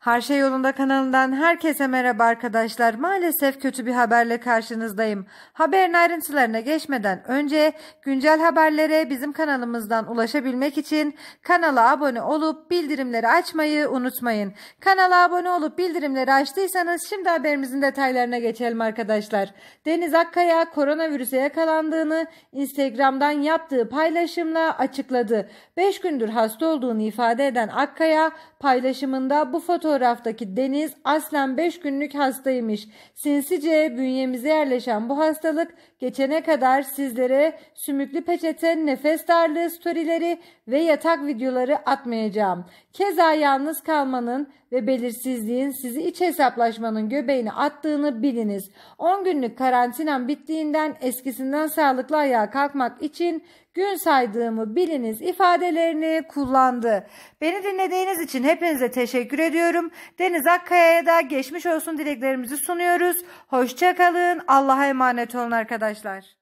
Her şey yolunda kanalından herkese merhaba arkadaşlar. Maalesef kötü bir haberle karşınızdayım. Haberin ayrıntılarına geçmeden önce güncel haberlere bizim kanalımızdan ulaşabilmek için kanala abone olup bildirimleri açmayı unutmayın. Kanala abone olup bildirimleri açtıysanız şimdi haberimizin detaylarına geçelim arkadaşlar. Deniz Akkaya koronavirüse yakalandığını Instagram'dan yaptığı paylaşımla açıkladı. 5 gündür hasta olduğunu ifade eden Akkaya paylaşımında bu fotoğrafı fotoğraftaki Deniz aslen 5 günlük hastaymış. Sinsice bünyemize yerleşen bu hastalık geçene kadar sizlere sümüklü peçete, nefes darlığı storyleri ve yatak videoları atmayacağım. Keza yalnız kalmanın ve belirsizliğin sizi iç hesaplaşmanın göbeğini attığını biliniz. 10 günlük karantinam bittiğinden eskisinden sağlıklı ayağa kalkmak için gün saydığımı biliniz ifadelerini kullandı. Beni dinlediğiniz için hepinize teşekkür ediyorum. Deniz Akkaya'ya da geçmiş olsun dileklerimizi sunuyoruz. Hoşçakalın. Allah'a emanet olun arkadaşlar.